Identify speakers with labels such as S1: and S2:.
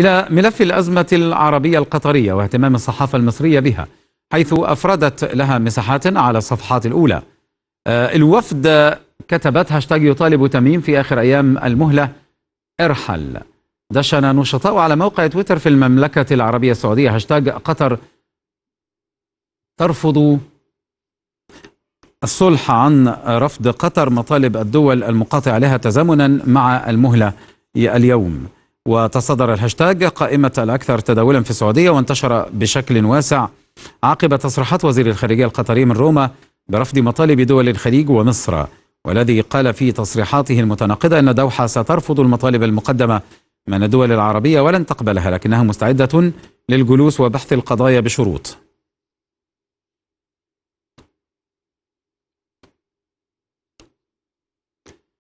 S1: إلى ملف الأزمة العربية القطرية واهتمام الصحافة المصرية بها حيث أفردت لها مساحات على الصفحات الأولى آه، الوفد كتبت هاشتاج يطالب تميم في آخر أيام المهلة ارحل دشن نشطاء على موقع تويتر في المملكة العربية السعودية هاشتاج قطر ترفض الصلح عن رفض قطر مطالب الدول المقاطعة لها تزامنا مع المهلة اليوم وتصدر الهاشتاج قائمة الأكثر تداولا في السعودية وانتشر بشكل واسع عقب تصريحات وزير الخارجية القطري من روما برفض مطالب دول الخليج ومصر والذي قال في تصريحاته المتناقضة أن دوحة سترفض المطالب المقدمة من الدول العربية ولن تقبلها لكنها مستعدة للجلوس وبحث القضايا بشروط